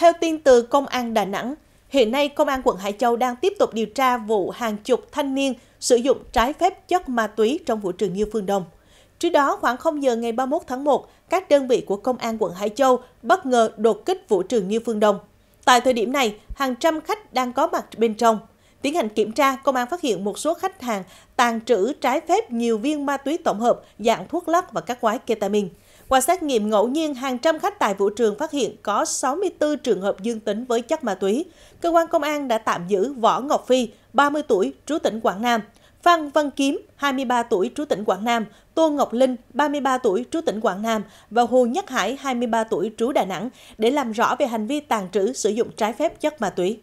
Theo tin từ Công an Đà Nẵng, hiện nay Công an quận Hải Châu đang tiếp tục điều tra vụ hàng chục thanh niên sử dụng trái phép chất ma túy trong vũ trường Như Phương Đông. Trước đó, khoảng 0 giờ ngày 31 tháng 1, các đơn vị của Công an quận Hải Châu bất ngờ đột kích vũ trường Như Phương Đông. Tại thời điểm này, hàng trăm khách đang có mặt bên trong. Tiến hành kiểm tra, công an phát hiện một số khách hàng tàn trữ trái phép nhiều viên ma túy tổng hợp dạng thuốc lắc và các gói ketamin. Qua xét nghiệm ngẫu nhiên, hàng trăm khách tại vũ trường phát hiện có 64 trường hợp dương tính với chất ma túy. Cơ quan công an đã tạm giữ Võ Ngọc Phi, 30 tuổi, trú tỉnh Quảng Nam, Phan Văn Kiếm, 23 tuổi, trú tỉnh Quảng Nam, Tô Ngọc Linh, 33 tuổi, trú tỉnh Quảng Nam và Hồ Nhất Hải, 23 tuổi, trú Đà Nẵng để làm rõ về hành vi tàn trữ sử dụng trái phép chất ma túy.